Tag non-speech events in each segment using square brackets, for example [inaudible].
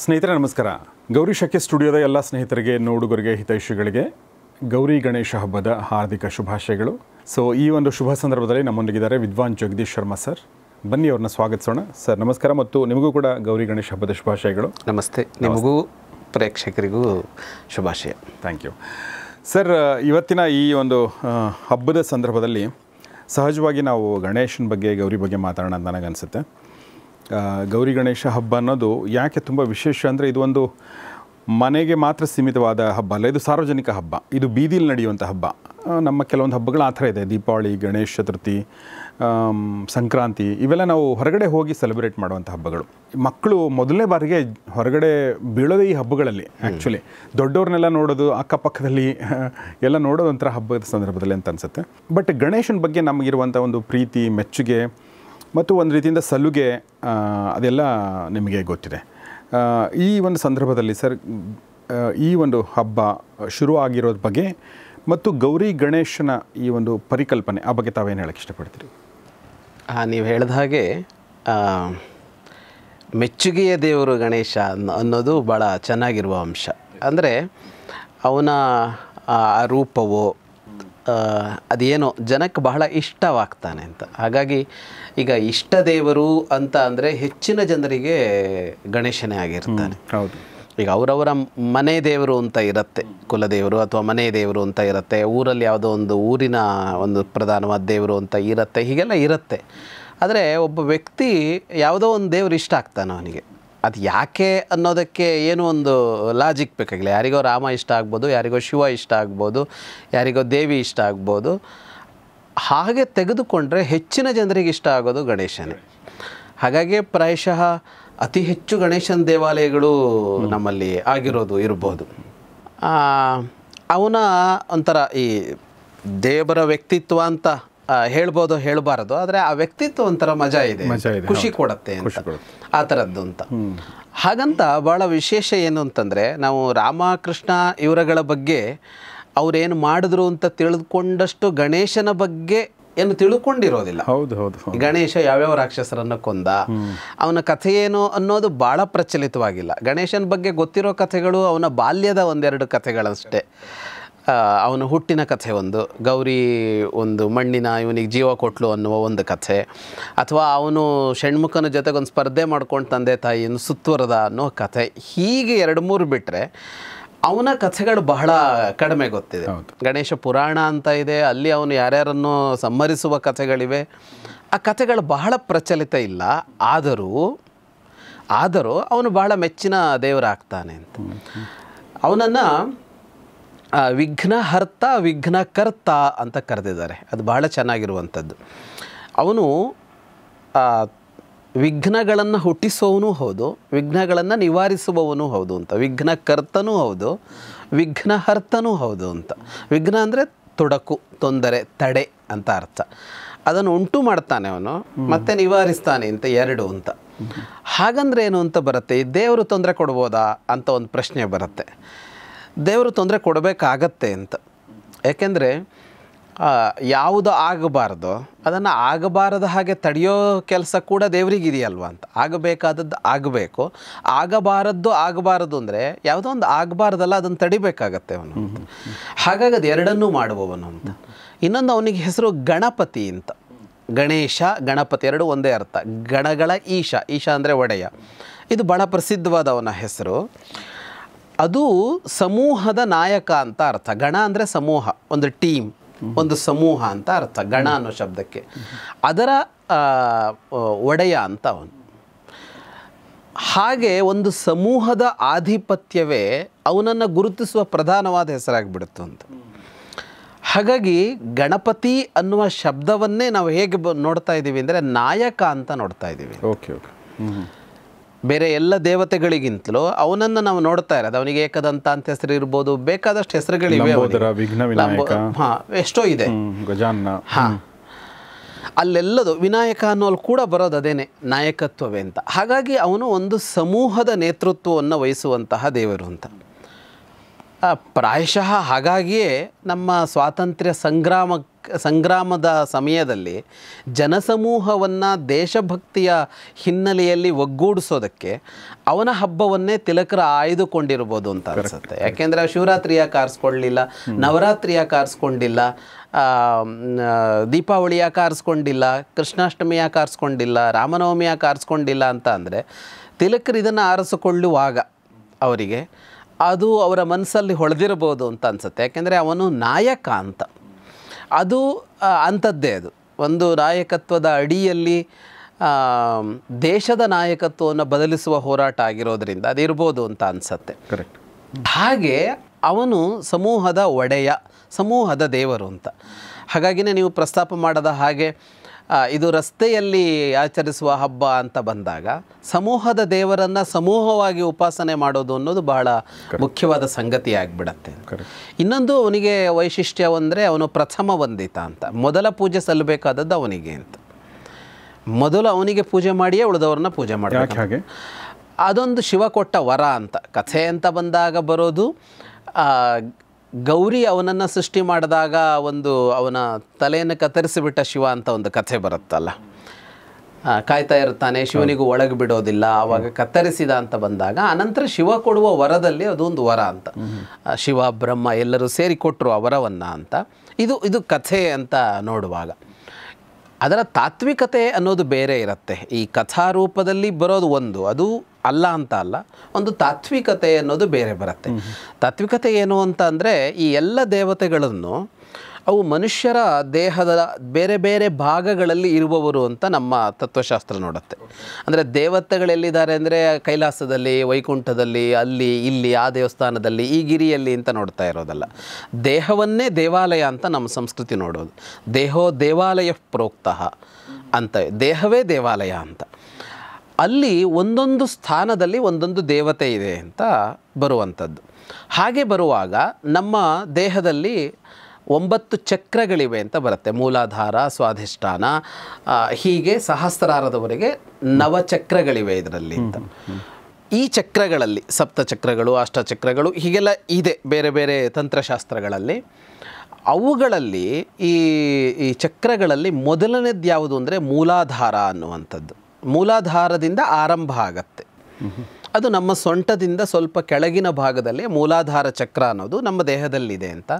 ಸ್ನೇಹಿತರೆ ನಮಸ್ಕಾರ ಗೌರಿ ಶಕೆ ಸ್ಟುಡಿಯೋದ ಎಲ್ಲ ಸ್ನೇಹಿತರಿಗೆ ನೋಡುಗರಿಗೆ ಹಿತೈಷಿಗಳಿಗೆ ಗೌರಿ ಗಣೇಶ ಹಬ್ಬದ ಹಾರ್ದಿಕ ಶುಭಾಶಯಗಳು ಸೊ ಈ ಒಂದು ಶುಭ ಸಂದರ್ಭದಲ್ಲಿ ನಮ್ಮೊಂದಿಗಿದ್ದಾರೆ ವಿದ್ವಾನ್ ಜಗದೀಶ್ ಶರ್ಮಾ ಸರ್ ಬನ್ನಿ ಅವ್ರನ್ನ ಸ್ವಾಗತಿಸೋಣ ಸರ್ ನಮಸ್ಕಾರ ಮತ್ತು ನಿಮಗೂ ಕೂಡ ಗೌರಿ ಗಣೇಶ ಹಬ್ಬದ ಶುಭಾಶಯಗಳು ನಮಸ್ತೆ ನಿಮಗೂ ಪ್ರೇಕ್ಷಕರಿಗೂ ಶುಭಾಶಯ ಥ್ಯಾಂಕ್ ಯು ಸರ್ ಇವತ್ತಿನ ಈ ಒಂದು ಹಬ್ಬದ ಸಂದರ್ಭದಲ್ಲಿ ಸಹಜವಾಗಿ ನಾವು ಗಣೇಶನ ಬಗ್ಗೆ ಗೌರಿ ಬಗ್ಗೆ ಮಾತಾಡೋಣ ಅಂತ ನನಗನ್ಸುತ್ತೆ ಗೌರಿ ಗಣೇಶ ಹಬ್ಬ ಅನ್ನೋದು ಯಾಕೆ ತುಂಬ ವಿಶೇಷ ಅಂದರೆ ಇದೊಂದು ಮನೆಗೆ ಮಾತ್ರ ಸೀಮಿತವಾದ ಹಬ್ಬ ಅಲ್ಲ ಇದು ಸಾರ್ವಜನಿಕ ಹಬ್ಬ ಇದು ಬೀದಿಲಿ ನಡೆಯುವಂಥ ಹಬ್ಬ ನಮ್ಮ ಕೆಲವೊಂದು ಹಬ್ಬಗಳು ಆ ಥರ ಇದೆ ದೀಪಾವಳಿ ಗಣೇಶ ಚತುರ್ಥಿ ಸಂಕ್ರಾಂತಿ ಇವೆಲ್ಲ ನಾವು ಹೊರಗಡೆ ಹೋಗಿ ಸೆಲೆಬ್ರೇಟ್ ಮಾಡುವಂಥ ಹಬ್ಬಗಳು ಮಕ್ಕಳು ಮೊದಲನೇ ಬಾರಿಗೆ ಹೊರಗಡೆ ಬೀಳೋದೇ ಈ ಹಬ್ಬಗಳಲ್ಲಿ ಆ್ಯಕ್ಚುಲಿ ದೊಡ್ಡವ್ರನ್ನೆಲ್ಲ ನೋಡೋದು ಅಕ್ಕಪಕ್ಕದಲ್ಲಿ [laughs] ಎಲ್ಲ ನೋಡೋದಂಥ ಹಬ್ಬದ ಸಂದರ್ಭದಲ್ಲಿ ಅಂತ ಅನಿಸುತ್ತೆ ಬಟ್ ಗಣೇಶನ ಬಗ್ಗೆ ನಮಗಿರುವಂಥ ಒಂದು ಪ್ರೀತಿ ಮೆಚ್ಚುಗೆ ಮತ್ತು ಒಂದು ರೀತಿಯಿಂದ ಸಲುಗೆ ಅದೆಲ್ಲ ನಿಮಗೆ ಗೊತ್ತಿದೆ ಈ ಒಂದು ಸಂದರ್ಭದಲ್ಲಿ ಸರ್ ಈ ಒಂದು ಹಬ್ಬ ಶುರು ಆಗಿರೋದ್ರ ಬಗ್ಗೆ ಮತ್ತು ಗೌರಿ ಗಣೇಶನ ಈ ಒಂದು ಪರಿಕಲ್ಪನೆ ಆ ಬಗ್ಗೆ ತಾವೇನು ಹೇಳಕ್ಕೆ ಇಷ್ಟಪಡ್ತೀರಿ ನೀವು ಹೇಳಿದ ಹಾಗೆ ಮೆಚ್ಚುಗೆಯ ದೇವರು ಗಣೇಶ ಅನ್ನೋದು ಭಾಳ ಚೆನ್ನಾಗಿರುವ ಅಂಶ ಅಂದರೆ ಅವನ ಆ ರೂಪವೋ ಅದೇನೋ ಜನಕ್ಕೆ ಬಹಳ ಇಷ್ಟವಾಗ್ತಾನೆ ಅಂತ ಹಾಗಾಗಿ ಈಗ ಇಷ್ಟ ದೇವರು ಅಂತ ಅಂದರೆ ಹೆಚ್ಚಿನ ಜನರಿಗೆ ಗಣೇಶನೇ ಆಗಿರ್ತಾನೆ ಹೌದು ಈಗ ಅವರವರ ಮನೆ ದೇವರು ಅಂತ ಇರುತ್ತೆ ಕುಲದೇವರು ಅಥವಾ ಮನೆ ದೇವರು ಅಂತ ಇರುತ್ತೆ ಊರಲ್ಲಿ ಯಾವುದೋ ಒಂದು ಊರಿನ ಒಂದು ಪ್ರಧಾನವಾದ ದೇವರು ಅಂತ ಇರುತ್ತೆ ಹೀಗೆಲ್ಲ ಇರುತ್ತೆ ಆದರೆ ಒಬ್ಬ ವ್ಯಕ್ತಿ ಯಾವುದೋ ಒಂದು ದೇವರು ಇಷ್ಟ ಆಗ್ತಾನೆ ಅವನಿಗೆ ಅದು ಯಾಕೆ ಅನ್ನೋದಕ್ಕೆ ಏನು ಒಂದು ಲಾಜಿಕ್ ಬೇಕಾಗಿಲ್ಲ ಯಾರಿಗೋ ರಾಮ ಇಷ್ಟ ಆಗ್ಬೋದು ಯಾರಿಗೋ ಶಿವ ಇಷ್ಟ ಆಗ್ಬೋದು ಯಾರಿಗೋ ದೇವಿ ಇಷ್ಟ ಆಗ್ಬೋದು ಹಾಗೆ ತೆಗೆದುಕೊಂಡ್ರೆ ಹೆಚ್ಚಿನ ಜನರಿಗೆ ಇಷ್ಟ ಆಗೋದು ಗಣೇಶನೇ ಹಾಗಾಗಿ ಪ್ರಾಯಶಃ ಅತಿ ಹೆಚ್ಚು ಗಣೇಶನ ದೇವಾಲಯಗಳು ನಮ್ಮಲ್ಲಿ ಆಗಿರೋದು ಇರ್ಬೋದು ಅವನ ಒಂಥರ ಈ ದೇವರ ವ್ಯಕ್ತಿತ್ವ ಅಂತ ಹೇಳ್ಬೋದು ಹೇಳಬಾರದು ಆದರೆ ಆ ವ್ಯಕ್ತಿತ್ವ ಒಂಥರ ಮಜಾ ಇದೆ ಖುಷಿ ಕೊಡತ್ತೆ ಆ ಥರದ್ದು ಅಂತ ಹಾಗಂತ ಭಾಳ ವಿಶೇಷ ಏನು ಅಂತಂದರೆ ನಾವು ರಾಮಕೃಷ್ಣ ಇವರಗಳ ಬಗ್ಗೆ ಅವ್ರೇನು ಮಾಡಿದ್ರು ಅಂತ ತಿಳಿದುಕೊಂಡಷ್ಟು ಗಣೇಶನ ಬಗ್ಗೆ ಏನು ತಿಳ್ಕೊಂಡಿರೋದಿಲ್ಲ ಹೌದು ಹೌದು ಗಣೇಶ ಯಾವ್ಯಾವ ರಾಕ್ಷಸರನ್ನು ಕೊಂದ ಅವನ ಕಥೆ ಏನು ಅನ್ನೋದು ಭಾಳ ಪ್ರಚಲಿತವಾಗಿಲ್ಲ ಗಣೇಶನ ಬಗ್ಗೆ ಗೊತ್ತಿರೋ ಕಥೆಗಳು ಅವನ ಬಾಲ್ಯದ ಒಂದೆರಡು ಕಥೆಗಳಷ್ಟೇ ಅವನ ಹುಟ್ಟಿನ ಕಥೆ ಒಂದು ಗೌರಿ ಒಂದು ಮಣ್ಣಿನ ಇವನಿಗೆ ಜೀವ ಕೊಟ್ಲು ಅನ್ನುವ ಒಂದು ಕಥೆ ಅಥವಾ ಅವನು ಷಣ್ಮುಖನ ಜೊತೆಗೊಂದು ಸ್ಪರ್ಧೆ ಮಾಡ್ಕೊಂಡು ತಂದೆ ತಾಯಿಯನ್ನು ಸುತ್ತುವರದ ಅನ್ನೋ ಕಥೆ ಹೀಗೆ ಎರಡು ಮೂರು ಬಿಟ್ಟರೆ ಅವನ ಕಥೆಗಳು ಬಹಳ ಕಡಿಮೆ ಗೊತ್ತಿದೆ ಗಣೇಶ ಪುರಾಣ ಅಂತ ಇದೆ ಅಲ್ಲಿ ಅವನು ಯಾರ್ಯಾರನ್ನು ಸಂಹರಿಸುವ ಕಥೆಗಳಿವೆ ಆ ಕಥೆಗಳು ಬಹಳ ಪ್ರಚಲಿತ ಇಲ್ಲ ಆದರೂ ಆದರೂ ಅವನು ಬಹಳ ಮೆಚ್ಚಿನ ದೇವರಾಗ್ತಾನೆ ಅಂತ ಅವನನ್ನು ವಿಘ್ನಹರ್ತ ವಿಘ್ನಕರ್ತ ಅಂತ ಕರೆದಿದ್ದಾರೆ ಅದು ಬಹಳ ಚೆನ್ನಾಗಿರುವಂಥದ್ದು ಅವನು ವಿಘ್ನಗಳನ್ನು ಹುಟ್ಟಿಸುವವನು ಹೌದು ವಿಘ್ನಗಳನ್ನು ನಿವಾರಿಸುವವನು ಹೌದು ಅಂತ ವಿಘ್ನಕರ್ತನೂ ಹೌದು ವಿಘ್ನಹರ್ತನೂ ಹೌದು ಅಂತ ವಿಘ್ನ ಅಂದರೆ ತೊಡಕು ತೊಂದರೆ ತಡೆ ಅಂತ ಅರ್ಥ ಅದನ್ನು ಉಂಟು ಮಾಡ್ತಾನೆ ಅವನು ಮತ್ತೆ ನಿವಾರಿಸ್ತಾನೆ ಅಂತ ಎರಡು ಅಂತ ಹಾಗಂದ್ರೆ ಏನು ಅಂತ ಬರುತ್ತೆ ದೇವರು ತೊಂದರೆ ಕೊಡ್ಬೋದಾ ಅಂತ ಒಂದು ಪ್ರಶ್ನೆ ಬರುತ್ತೆ ದೇವರು ತೊಂದರೆ ಕೊಡಬೇಕಾಗತ್ತೆ ಅಂತ ಯಾಕೆಂದರೆ ಯಾವುದು ಆಗಬಾರ್ದು ಅದನ್ನು ಆಗಬಾರದ ಹಾಗೆ ತಡೆಯೋ ಕೆಲಸ ಕೂಡ ದೇವರಿಗಿದೆಯಲ್ವ ಅಂತ ಆಗಬೇಕಾದದ್ದು ಆಗಬೇಕು ಆಗಬಾರದ್ದು ಆಗಬಾರದು ಅಂದರೆ ಯಾವುದೋ ಒಂದು ಆಗಬಾರ್ದಲ್ಲ ಅದನ್ನು ತಡಿಬೇಕಾಗತ್ತೆ ಅವನು ಹಾಗಾಗಿ ಅದು ಎರಡನ್ನೂ ಮಾಡುವವನು ಅಂತ ಇನ್ನೊಂದು ಅವನಿಗೆ ಹೆಸರು ಗಣಪತಿ ಅಂತ ಗಣೇಶ ಗಣಪತಿ ಎರಡು ಒಂದೇ ಅರ್ಥ ಗಣಗಳ ಈಶ ಈಶ ಅಂದರೆ ಒಡೆಯ ಇದು ಬಹಳ ಪ್ರಸಿದ್ಧವಾದ ಅವನ ಹೆಸರು ಅದು ಸಮೂಹದ ನಾಯಕ ಅಂತ ಅರ್ಥ ಗಣ ಅಂದರೆ ಸಮೂಹ ಒಂದು ಟೀಮ್ ಒಂದು ಸಮೂಹ ಅಂತ ಅರ್ಥ ಗಣ ಅನ್ನೋ ಶಬ್ದಕ್ಕೆ ಅದರ ಒಡೆಯ ಅಂತ ಅವನು ಹಾಗೆ ಒಂದು ಸಮೂಹದ ಆಧಿಪತ್ಯವೇ ಅವನನ್ನು ಗುರುತಿಸುವ ಪ್ರಧಾನವಾದ ಹೆಸರಾಗಿಬಿಡುತ್ತೆ ಅಂತ ಹಾಗಾಗಿ ಗಣಪತಿ ಅನ್ನುವ ಶಬ್ದವನ್ನೇ ನಾವು ಹೇಗೆ ನೋಡ್ತಾ ಇದ್ದೀವಿ ಅಂದರೆ ನಾಯಕ ಅಂತ ನೋಡ್ತಾ ಇದ್ದೀವಿ ಓಕೆ ಓಕೆ ಬೇರೆ ಎಲ್ಲ ದೇವತೆಗಳಿಗಿಂತಲೂ ಅವನನ್ನು ನಾವು ನೋಡ್ತಾ ಇರೋದು ಅವನಿಗೆ ಏಕದಂತ ಅಂತ ಹೆಸರು ಇರ್ಬೋದು ಬೇಕಾದಷ್ಟು ಹೆಸರುಗಳಿವೆ ಎಷ್ಟೋ ಇದೆ ಹಾ ಅಲ್ಲೆಲ್ಲದು ವಿನಾಯಕ ಅನ್ನೋಲ್ಲಿ ಕೂಡ ಬರೋದು ಅದೇನೆ ನಾಯಕತ್ವವೇ ಅಂತ ಹಾಗಾಗಿ ಅವನು ಒಂದು ಸಮೂಹದ ನೇತೃತ್ವವನ್ನು ವಹಿಸುವಂತಹ ದೇವರು ಅಂತ ಪ್ರಾಯಶಃ ಹಾಗಾಗಿಯೇ ನಮ್ಮ ಸ್ವಾತಂತ್ರ್ಯ ಸಂಗ್ರಾಮ ಸಂಗ್ರಾಮದ ಸಮಯದಲ್ಲಿ ಜನಸಮೂಹವನ್ನು ದೇಶಭಕ್ತಿಯ ಹಿನ್ನೆಲೆಯಲ್ಲಿ ಒಗ್ಗೂಡಿಸೋದಕ್ಕೆ ಅವನ ಹಬ್ಬವನ್ನೇ ತಿಲಕರ ಆಯ್ದುಕೊಂಡಿರ್ಬೋದು ಅಂತ ಅನಿಸುತ್ತೆ ಯಾಕೆಂದರೆ ಶಿವರಾತ್ರಿಯ ಕಾರಿಸ್ಕೊಳ್ಳಿಲ್ಲ ನವರಾತ್ರಿಯ ಕಾರಿಸ್ಕೊಂಡಿಲ್ಲ ದೀಪಾವಳಿಯ ಕಾರಿಸ್ಕೊಂಡಿಲ್ಲ ಕೃಷ್ಣಾಷ್ಟಮಿಯ ಕಾರಿಸ್ಕೊಂಡಿಲ್ಲ ರಾಮನವಮಿಯ ಕಾರಿಸ್ಕೊಂಡಿಲ್ಲ ಅಂತ ಅಂದರೆ ತಿಲಕರು ಇದನ್ನು ಆರಿಸಿಕೊಳ್ಳುವಾಗ ಅವರಿಗೆ ಅದು ಅವರ ಮನಸ್ಸಲ್ಲಿ ಹೊಳೆದಿರ್ಬೋದು ಅಂತ ಅನಿಸುತ್ತೆ ಯಾಕೆಂದರೆ ಅವನು ನಾಯಕ ಅಂತ ಅದು ಅಂಥದ್ದೇ ಅದು ಒಂದು ನಾಯಕತ್ವದ ಅಡಿಯಲ್ಲಿ ದೇಶದ ನಾಯಕತ್ವವನ್ನು ಬದಲಿಸುವ ಹೋರಾಟ ಆಗಿರೋದರಿಂದ ಅದು ಇರ್ಬೋದು ಅಂತ ಅನಿಸತ್ತೆ ಕರೆಕ್ಟ್ ಹಾಗೆ ಅವನು ಸಮೂಹದ ಒಡೆಯ ಸಮೂಹದ ದೇವರು ಅಂತ ಹಾಗಾಗಿನೇ ನೀವು ಪ್ರಸ್ತಾಪ ಮಾಡದ ಹಾಗೆ ಇದು ರಸ್ತೆಯಲ್ಲಿ ಆಚರಿಸುವ ಹಬ್ಬ ಅಂತ ಬಂದಾಗ ಸಮೂಹದ ದೇವರನ್ನು ಸಮೂಹವಾಗಿ ಉಪಾಸನೆ ಮಾಡೋದು ಅನ್ನೋದು ಬಹಳ ಮುಖ್ಯವಾದ ಸಂಗತಿ ಆಗಿಬಿಡತ್ತೆ ಇನ್ನೊಂದು ಅವನಿಗೆ ವೈಶಿಷ್ಟ್ಯ ಅಂದರೆ ಅವನು ಪ್ರಥಮ ವಂದಿತ ಅಂತ ಮೊದಲ ಪೂಜೆ ಸಲ್ಲಬೇಕಾದದ್ದು ಅವನಿಗೆ ಅಂತ ಮೊದಲು ಅವನಿಗೆ ಪೂಜೆ ಮಾಡಿಯೇ ಉಳಿದವ್ರನ್ನ ಪೂಜೆ ಮಾಡಬೇಕು ಅದೊಂದು ಶಿವ ಕೊಟ್ಟ ವರ ಅಂತ ಕಥೆ ಅಂತ ಬಂದಾಗ ಬರೋದು ಗೌರಿ ಅವನನ್ನು ಸೃಷ್ಟಿ ಮಾಡಿದಾಗ ಒಂದು ಅವನ ತಲೆಯನ್ನು ಕತ್ತರಿಸಿಬಿಟ್ಟ ಶಿವ ಅಂತ ಒಂದು ಕಥೆ ಬರುತ್ತಲ್ಲ ಕಾಯ್ತಾ ಇರ್ತಾನೆ ಶಿವನಿಗೂ ಒಳಗೆ ಬಿಡೋದಿಲ್ಲ ಆವಾಗ ಕತ್ತರಿಸಿದ ಅಂತ ಬಂದಾಗ ಅನಂತರ ಶಿವ ಕೊಡುವ ವರದಲ್ಲಿ ಅದೊಂದು ವರ ಅಂತ ಶಿವ ಬ್ರಹ್ಮ ಎಲ್ಲರೂ ಸೇರಿ ಕೊಟ್ಟರು ಆ ವರವನ್ನು ಅಂತ ಇದು ಇದು ಕಥೆ ಅಂತ ನೋಡುವಾಗ ಅದರ ತಾತ್ವಿಕತೆ ಅನ್ನೋದು ಬೇರೆ ಇರುತ್ತೆ ಈ ಕಥಾರೂಪದಲ್ಲಿ ಬರೋದು ಒಂದು ಅದು ಅಲ್ಲ ಅಂತ ಅಲ್ಲ ಒಂದು ತಾತ್ವಿಕತೆ ಅನ್ನೋದು ಬೇರೆ ಬರುತ್ತೆ ತಾತ್ವಿಕತೆ ಏನು ಅಂತ ಅಂದರೆ ಈ ಎಲ್ಲ ದೇವತೆಗಳನ್ನು ಅವು ಮನುಷ್ಯರ ದೇಹದ ಬೇರೆ ಬೇರೆ ಭಾಗಗಳಲ್ಲಿ ಇರುವವರು ಅಂತ ನಮ್ಮ ತತ್ವಶಾಸ್ತ್ರ ನೋಡುತ್ತೆ ಅಂದರೆ ದೇವತೆಗಳೆಲ್ಲಿದ್ದಾರೆ ಅಂದರೆ ಕೈಲಾಸದಲ್ಲಿ ವೈಕುಂಠದಲ್ಲಿ ಅಲ್ಲಿ ಇಲ್ಲಿ ಆ ದೇವಸ್ಥಾನದಲ್ಲಿ ಈ ಗಿರಿಯಲ್ಲಿ ಅಂತ ನೋಡ್ತಾ ಇರೋದಲ್ಲ ದೇಹವನ್ನೇ ದೇವಾಲಯ ಅಂತ ನಮ್ಮ ಸಂಸ್ಕೃತಿ ನೋಡೋದು ದೇಹೋ ದೇವಾಲಯ ಪ್ರೋಕ್ತ ಅಂತ ದೇಹವೇ ದೇವಾಲಯ ಅಂತ ಅಲ್ಲಿ ಒಂದೊಂದು ಸ್ಥಾನದಲ್ಲಿ ಒಂದೊಂದು ದೇವತೆ ಇದೆ ಅಂತ ಬರುವಂಥದ್ದು ಹಾಗೆ ಬರುವಾಗ ನಮ್ಮ ದೇಹದಲ್ಲಿ ಒಂಬತ್ತು ಚಕ್ರಗಳಿವೆ ಅಂತ ಬರುತ್ತೆ ಮೂಲಾಧಾರ ಸ್ವಾಧಿಷ್ಠಾನ ಹೀಗೆ ಸಹಸ್ರಾರದವರೆಗೆ ನವಚಕ್ರಗಳಿವೆ ಇದರಲ್ಲಿ ಅಂತ ಈ ಚಕ್ರಗಳಲ್ಲಿ ಸಪ್ತಚಕ್ರಗಳು ಅಷ್ಟಚಕ್ರಗಳು ಹೀಗೆಲ್ಲ ಇದೆ ಬೇರೆ ಬೇರೆ ತಂತ್ರಶಾಸ್ತ್ರಗಳಲ್ಲಿ ಅವುಗಳಲ್ಲಿ ಈ ಈ ಚಕ್ರಗಳಲ್ಲಿ ಮೊದಲನೇದು ಯಾವುದು ಅಂದರೆ ಮೂಲಾಧಾರ ಅನ್ನುವಂಥದ್ದು ಮೂಲಾಧಾರದಿಂದ ಆರಂಭ ಆಗತ್ತೆ ಅದು ನಮ್ಮ ಸೊಂಟದಿಂದ ಸ್ವಲ್ಪ ಕೆಳಗಿನ ಭಾಗದಲ್ಲೇ ಮೂಲಾಧಾರ ಚಕ್ರ ಅನ್ನೋದು ನಮ್ಮ ದೇಹದಲ್ಲಿದೆ ಅಂತ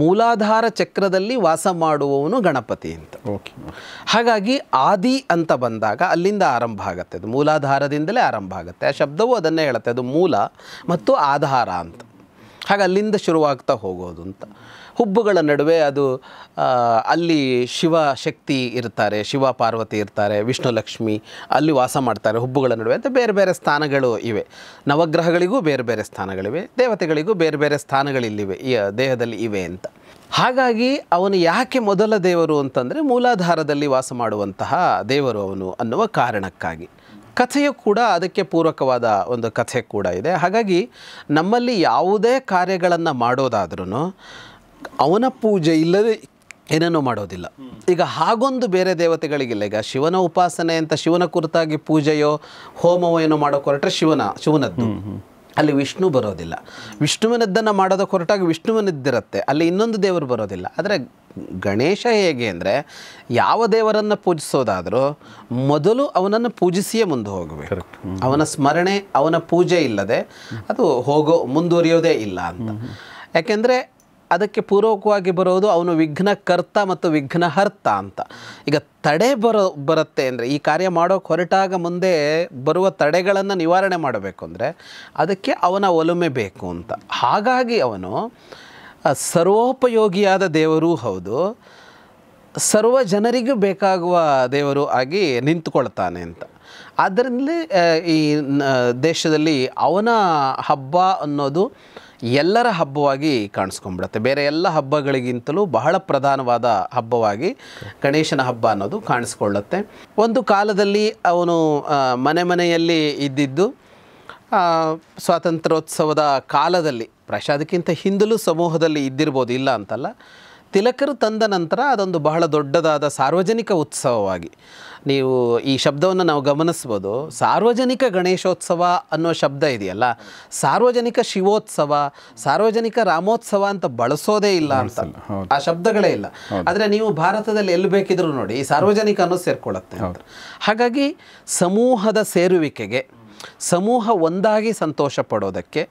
ಮೂಲಾಧಾರ ಚಕ್ರದಲ್ಲಿ ವಾಸ ಮಾಡುವವನು ಗಣಪತಿ ಅಂತ ಓಕೆ ಹಾಗಾಗಿ ಆದಿ ಅಂತ ಬಂದಾಗ ಅಲ್ಲಿಂದ ಆರಂಭ ಆಗುತ್ತೆ ಅದು ಮೂಲಾಧಾರದಿಂದಲೇ ಆರಂಭ ಆಗುತ್ತೆ ಆ ಶಬ್ದವು ಅದನ್ನೇ ಹೇಳುತ್ತೆ ಅದು ಮೂಲ ಮತ್ತು ಆಧಾರ ಅಂತ ಹಾಗೆ ಅಲ್ಲಿಂದ ಶುರುವಾಗ್ತಾ ಹೋಗೋದು ಅಂತ ಹುಬ್ಬುಗಳ ನಡುವೆ ಅದು ಅಲ್ಲಿ ಶಿವ ಶಕ್ತಿ ಇರ್ತಾರೆ ಶಿವ ಪಾರ್ವತಿ ಇರ್ತಾರೆ ವಿಷ್ಣು ಲಕ್ಷ್ಮಿ ಅಲ್ಲಿ ವಾಸ ಮಾಡ್ತಾರೆ ಹುಬ್ಬುಗಳ ನಡುವೆ ಅಂತ ಬೇರೆ ಬೇರೆ ಸ್ಥಾನಗಳು ಇವೆ ನವಗ್ರಹಗಳಿಗೂ ಬೇರೆ ಬೇರೆ ಸ್ಥಾನಗಳಿವೆ ದೇವತೆಗಳಿಗೂ ಬೇರೆ ಬೇರೆ ಸ್ಥಾನಗಳಿಲ್ಲಿವೆ ಈ ದೇಹದಲ್ಲಿ ಇವೆ ಅಂತ ಹಾಗಾಗಿ ಅವನು ಯಾಕೆ ಮೊದಲ ದೇವರು ಅಂತಂದರೆ ಮೂಲಾಧಾರದಲ್ಲಿ ವಾಸ ಮಾಡುವಂತಹ ದೇವರು ಅವನು ಅನ್ನುವ ಕಾರಣಕ್ಕಾಗಿ ಕಥೆಯು ಕೂಡ ಅದಕ್ಕೆ ಪೂರಕವಾದ ಒಂದು ಕಥೆ ಕೂಡ ಇದೆ ಹಾಗಾಗಿ ನಮ್ಮಲ್ಲಿ ಯಾವುದೇ ಕಾರ್ಯಗಳನ್ನು ಮಾಡೋದಾದ್ರೂ ಅವನ ಪೂಜೆ ಇಲ್ಲದೆ ಏನನ್ನೂ ಮಾಡೋದಿಲ್ಲ ಈಗ ಹಾಗೊಂದು ಬೇರೆ ದೇವತೆಗಳಿಗಿಲ್ಲ ಈಗ ಶಿವನ ಉಪಾಸನೆ ಅಂತ ಶಿವನ ಕುರಿತಾಗಿ ಪೂಜೆಯೋ ಹೋಮವೋ ಏನೋ ಮಾಡೋ ಕೊರಟ್ರೆ ಶಿವನ ಶಿವನದ್ದು ಅಲ್ಲಿ ವಿಷ್ಣು ಬರೋದಿಲ್ಲ ವಿಷ್ಣುವಿನದ್ದನ್ನು ಮಾಡೋದಕ್ಕೆ ಹೊರಟಾಗಿ ವಿಷ್ಣುವಿನದ್ದಿರುತ್ತೆ ಅಲ್ಲಿ ಇನ್ನೊಂದು ದೇವರು ಬರೋದಿಲ್ಲ ಆದರೆ ಗಣೇಶ ಹೇಗೆ ಅಂದರೆ ಯಾವ ದೇವರನ್ನು ಪೂಜಿಸೋದಾದರೂ ಮೊದಲು ಅವನನ್ನು ಪೂಜಿಸಿಯೇ ಮುಂದೆ ಹೋಗಬೇಕು ಅವನ ಸ್ಮರಣೆ ಅವನ ಪೂಜೆ ಇಲ್ಲದೆ ಅದು ಹೋಗೋ ಮುಂದುವರಿಯೋದೇ ಇಲ್ಲ ಅಂತ ಯಾಕೆಂದರೆ ಅದಕ್ಕೆ ಪೂರ್ವಕವಾಗಿ ಬರೋದು ಅವನು ವಿಘ್ನಕರ್ತ ಮತ್ತು ವಿಘ್ನಹರ್ತ ಅಂತ ಈಗ ತಡೆ ಬರೋ ಬರುತ್ತೆ ಅಂದರೆ ಈ ಕಾರ್ಯ ಮಾಡೋಕ್ಕೆ ಹೊರಟಾಗ ಮುಂದೆ ಬರುವ ತಡೆಗಳನ್ನು ನಿವಾರಣೆ ಮಾಡಬೇಕು ಅಂದರೆ ಅದಕ್ಕೆ ಅವನ ಒಲುಮೆ ಬೇಕು ಅಂತ ಹಾಗಾಗಿ ಅವನು ಸರ್ವೋಪಯೋಗಿಯಾದ ದೇವರೂ ಹೌದು ಸರ್ವ ಜನರಿಗೂ ಬೇಕಾಗುವ ದೇವರು ಆಗಿ ನಿಂತುಕೊಳ್ತಾನೆ ಅಂತ ಆದ್ದರಿಂದಲೇ ಈ ದೇಶದಲ್ಲಿ ಅವನ ಹಬ್ಬ ಅನ್ನೋದು ಎಲ್ಲರ ಹಬ್ಬವಾಗಿ ಕಾಣಿಸ್ಕೊಂಡ್ಬಿಡುತ್ತೆ ಬೇರೆ ಎಲ್ಲ ಹಬ್ಬಗಳಿಗಿಂತಲೂ ಬಹಳ ಪ್ರಧಾನವಾದ ಹಬ್ಬವಾಗಿ ಗಣೇಶನ ಹಬ್ಬ ಅನ್ನೋದು ಕಾಣಿಸ್ಕೊಳ್ಳುತ್ತೆ ಒಂದು ಕಾಲದಲ್ಲಿ ಅವನು ಮನೆ ಮನೆಯಲ್ಲಿ ಇದ್ದಿದ್ದು ಸ್ವಾತಂತ್ರ್ಯೋತ್ಸವದ ಕಾಲದಲ್ಲಿ ಪ್ರಶಾದಕ್ಕಿಂತ ಅದಕ್ಕಿಂತ ಹಿಂದಲೂ ಸಮೂಹದಲ್ಲಿ ಇದ್ದಿರ್ಬೋದು ಇಲ್ಲ ಅಂತಲ್ಲ ತಿಲಕರು ತಂದ ನಂತರ ಅದೊಂದು ಬಹಳ ದೊಡ್ಡದಾದ ಸಾರ್ವಜನಿಕ ಉತ್ಸವವಾಗಿ ನೀವು ಈ ಶಬ್ದವನ್ನು ನಾವು ಗಮನಿಸ್ಬೋದು ಸಾರ್ವಜನಿಕ ಗಣೇಶೋತ್ಸವ ಅನ್ನೋ ಶಬ್ದ ಇದೆಯಲ್ಲ ಸಾರ್ವಜನಿಕ ಶಿವೋತ್ಸವ ಸಾರ್ವಜನಿಕ ರಾಮೋತ್ಸವ ಅಂತ ಬಳಸೋದೇ ಇಲ್ಲ ಅಂತ ಆ ಶಬ್ದಗಳೇ ಇಲ್ಲ ಆದರೆ ನೀವು ಭಾರತದಲ್ಲಿ ಎಲ್ಲಿ ಬೇಕಿದ್ರೂ ನೋಡಿ ಸಾರ್ವಜನಿಕ ಅನ್ನೋದು ಸೇರ್ಕೊಳ್ಳುತ್ತೆ ಹಾಗಾಗಿ ಸಮೂಹದ ಸೇರುವಿಕೆಗೆ ಸಮೂಹ ಒಂದಾಗಿ ಸಂತೋಷ ಪಡೋದಕ್ಕೆ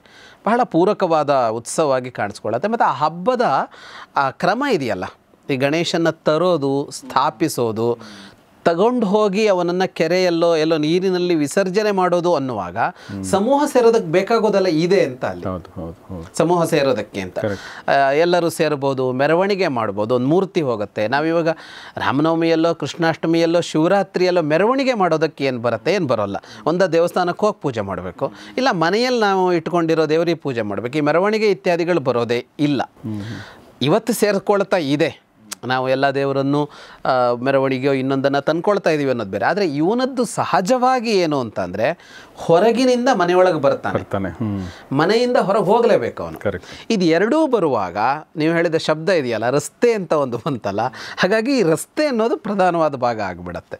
ಬಹಳ ಪೂರಕವಾದ ಉತ್ಸವವಾಗಿ ಕಾಣಿಸ್ಕೊಳ್ಳುತ್ತೆ ಮತ್ತು ಆ ಹಬ್ಬದ ಕ್ರಮ ಇದೆಯಲ್ಲ ಈ ಗಣೇಶನ ತರೋದು ಸ್ಥಾಪಿಸೋದು ತಗೊಂಡು ಹೋಗಿ ಅವನನ್ನು ಕೆರೆಯಲ್ಲೋ ಎಲ್ಲೋ ನೀರಿನಲ್ಲಿ ವಿಸರ್ಜನೆ ಮಾಡೋದು ಅನ್ನುವಾಗ ಸಮೂಹ ಸೇರೋದಕ್ಕೆ ಬೇಕಾಗೋದೆಲ್ಲ ಇದೆ ಅಂತ ಅಲ್ಲಿ ಸಮೂಹ ಸೇರೋದಕ್ಕೆ ಅಂತ ಎಲ್ಲರೂ ಸೇರ್ಬೋದು ಮೆರವಣಿಗೆ ಮಾಡ್ಬೋದು ಒಂದು ಮೂರ್ತಿ ಹೋಗುತ್ತೆ ನಾವಿವಾಗ ರಾಮನವಮಿಯಲ್ಲೋ ಕೃಷ್ಣಾಷ್ಟಮಿಯಲ್ಲೋ ಶಿವರಾತ್ರಿಯಲ್ಲೋ ಮೆರವಣಿಗೆ ಮಾಡೋದಕ್ಕೆ ಏನು ಬರುತ್ತೆ ಏನು ಬರೋಲ್ಲ ಒಂದು ದೇವಸ್ಥಾನಕ್ಕೆ ಹೋಗಿ ಪೂಜೆ ಮಾಡಬೇಕು ಇಲ್ಲ ಮನೆಯಲ್ಲಿ ನಾವು ಇಟ್ಕೊಂಡಿರೋ ದೇವರಿಗೆ ಪೂಜೆ ಮಾಡಬೇಕು ಈ ಮೆರವಣಿಗೆ ಇತ್ಯಾದಿಗಳು ಬರೋದೇ ಇಲ್ಲ ಇವತ್ತು ಸೇರಿಕೊಳ್ತಾ ಇದೆ ನಾವು ಎಲ್ಲ ದೇವರನ್ನು ಮೆರವಣಿಗೆಯೋ ಇನ್ನೊಂದನ್ನು ತಂದ್ಕೊಳ್ತಾ ಇದ್ದೀವಿ ಅನ್ನೋದು ಬೇರೆ ಆದರೆ ಇವನದ್ದು ಸಹಜವಾಗಿ ಏನು ಅಂತಂದರೆ ಹೊರಗಿನಿಂದ ಮನೆಯೊಳಗೆ ಬರ್ತಾನೆ ಮನೆಯಿಂದ ಹೊರಗೆ ಹೋಗಲೇಬೇಕು ಅವನು ಇದು ಎರಡೂ ಬರುವಾಗ ನೀವು ಹೇಳಿದ ಶಬ್ದ ಇದೆಯಲ್ಲ ರಸ್ತೆ ಅಂತ ಒಂದು ಬಂತಲ್ಲ ಹಾಗಾಗಿ ಈ ರಸ್ತೆ ಅನ್ನೋದು ಪ್ರಧಾನವಾದ ಭಾಗ ಆಗಿಬಿಡತ್ತೆ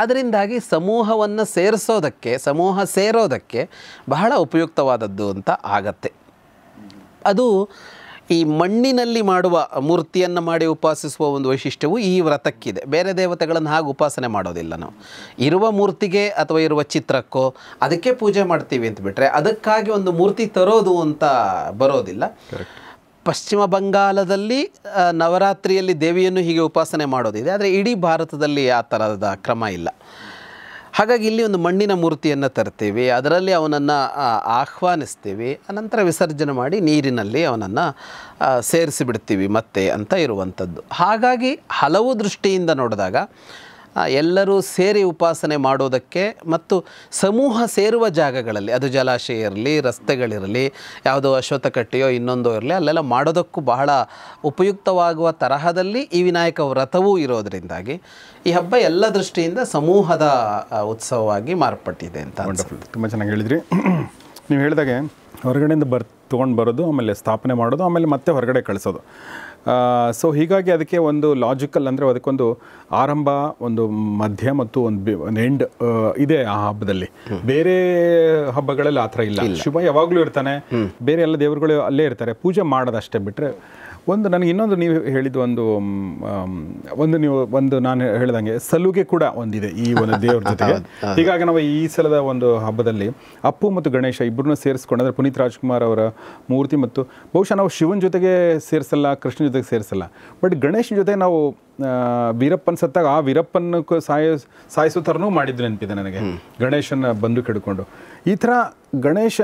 ಆದ್ದರಿಂದಾಗಿ ಸಮೂಹವನ್ನು ಸೇರಿಸೋದಕ್ಕೆ ಸಮೂಹ ಸೇರೋದಕ್ಕೆ ಬಹಳ ಉಪಯುಕ್ತವಾದದ್ದು ಅಂತ ಆಗತ್ತೆ ಅದು ಈ ಮಣ್ಣಿನಲ್ಲಿ ಮಾಡುವ ಮೂರ್ತಿಯನ್ನು ಮಾಡಿ ಉಪಾಸಿಸುವ ಒಂದು ವೈಶಿಷ್ಟ್ಯವು ಈ ವ್ರತಕ್ಕಿದೆ ಬೇರೆ ದೇವತೆಗಳನ್ನು ಹಾಗೆ ಉಪಾಸನೆ ಮಾಡೋದಿಲ್ಲ ನಾವು ಇರುವ ಮೂರ್ತಿಗೆ ಅಥವಾ ಇರುವ ಚಿತ್ರಕ್ಕೋ ಅದಕ್ಕೆ ಪೂಜೆ ಮಾಡ್ತೀವಿ ಅಂತ ಬಿಟ್ಟರೆ ಅದಕ್ಕಾಗಿ ಒಂದು ಮೂರ್ತಿ ತರೋದು ಅಂತ ಬರೋದಿಲ್ಲ ಪಶ್ಚಿಮ ಬಂಗಾಲದಲ್ಲಿ ನವರಾತ್ರಿಯಲ್ಲಿ ದೇವಿಯನ್ನು ಹೀಗೆ ಉಪಾಸನೆ ಮಾಡೋದಿದೆ ಆದರೆ ಇಡೀ ಭಾರತದಲ್ಲಿ ಆ ಥರದ ಕ್ರಮ ಇಲ್ಲ ಹಾಗಾಗಿ ಇಲ್ಲಿ ಒಂದು ಮಣ್ಣಿನ ಮೂರ್ತಿಯನ್ನು ತರ್ತೇವೆ ಅದರಲ್ಲಿ ಅವನನ್ನು ಆಹ್ವಾನಿಸ್ತೇವೆ ಅನಂತರ ವಿಸರ್ಜನೆ ಮಾಡಿ ನೀರಿನಲ್ಲಿ ಅವನನ್ನು ಸೇರಿಸಿಬಿಡ್ತೀವಿ ಮತ್ತೆ ಅಂತ ಇರುವಂಥದ್ದು ಹಾಗಾಗಿ ಹಲವು ದೃಷ್ಟಿಯಿಂದ ನೋಡಿದಾಗ ಎಲ್ಲರೂ ಸೇರಿ ಉಪಾಸನೆ ಮಾಡೋದಕ್ಕೆ ಮತ್ತು ಸಮೂಹ ಸೇರುವ ಜಾಗಗಳಲ್ಲಿ ಅದು ಜಲಾಶಯ ಇರಲಿ ರಸ್ತೆಗಳಿರಲಿ ಯಾವುದೋ ಕಟ್ಟೆಯೋ ಇನ್ನೊಂದೋ ಇರಲಿ ಅಲ್ಲೆಲ್ಲ ಮಾಡೋದಕ್ಕೂ ಬಹಳ ಉಪಯುಕ್ತವಾಗುವ ತರಹದಲ್ಲಿ ಈ ವಿನಾಯಕ ವ್ರತವೂ ಇರೋದರಿಂದಾಗಿ ಈ ಹಬ್ಬ ಎಲ್ಲ ದೃಷ್ಟಿಯಿಂದ ಸಮೂಹದ ಉತ್ಸವವಾಗಿ ಮಾರ್ಪಟ್ಟಿದೆ ಅಂತ ತುಂಬ ಚೆನ್ನಾಗಿ ಹೇಳಿದ್ರಿ [clears throat] ನೀವು ಹೇಳಿದಾಗೆ ಹೊರಗಡೆಯಿಂದ ಬರ್ ತೊಗೊಂಡು ಬರೋದು ಆಮೇಲೆ ಸ್ಥಾಪನೆ ಮಾಡೋದು ಆಮೇಲೆ ಮತ್ತೆ ಹೊರಗಡೆ ಕಳಿಸೋದು ಸೊ ಹೀಗಾಗಿ ಅದಕ್ಕೆ ಒಂದು ಲಾಜಿಕಲ್ ಅಂದರೆ ಅದಕ್ಕೊಂದು ಆರಂಭ ಒಂದು ಮಧ್ಯ ಮತ್ತು ಒಂದು ಎಂಡ್ ಇದೆ ಆ ಹಬ್ಬದಲ್ಲಿ ಬೇರೆ ಹಬ್ಬಗಳಲ್ಲಿ ಆ ಥರ ಇಲ್ಲ ಶುಭ ಯಾವಾಗಲೂ ಇರ್ತಾನೆ ಬೇರೆ ಎಲ್ಲ ದೇವರುಗಳು ಅಲ್ಲೇ ಇರ್ತಾರೆ ಪೂಜೆ ಮಾಡೋದಷ್ಟೇ ಬಿಟ್ಟರೆ ಒಂದು ನನಗೆ ಇನ್ನೊಂದು ನೀವು ಹೇಳಿದ ಒಂದು ಒಂದು ನೀವು ಒಂದು ನಾನು ಹೇಳಿದಂಗೆ ಸಲುಗೆ ಕೂಡ ಒಂದಿದೆ ಈ ಒಂದು ದೇವ್ರ [laughs] ಜೊತೆಗೆ ಹೀಗಾಗಿ ನಾವು ಈ ಸಲದ ಒಂದು ಹಬ್ಬದಲ್ಲಿ ಅಪ್ಪು ಮತ್ತು ಗಣೇಶ ಇಬ್ಬರನ್ನೂ ಸೇರಿಸ್ಕೊಂಡಂದ್ರೆ ಪುನೀತ್ ರಾಜ್ಕುಮಾರ್ ಅವರ ಮೂರ್ತಿ ಮತ್ತು ಬಹುಶಃ ನಾವು ಶಿವನ ಜೊತೆಗೆ ಸೇರಿಸಲ್ಲ ಕೃಷ್ಣನ ಜೊತೆಗೆ ಸೇರಿಸಲ್ಲ ಬಟ್ ಗಣೇಶನ ಜೊತೆ ನಾವು ವೀರಪ್ಪನ ಸತ್ತಾಗ ಆ ವೀರಪ್ಪನ ಸಾಯ ಸಾಯಿಸೋ ಥರನೂ ಮಾಡಿದ್ದು ನೆನಪಿದೆ ನನಗೆ ಗಣೇಶನ ಬಂದು ಕೆಡ್ಕೊಂಡು ಈ ಥರ ಗಣೇಶ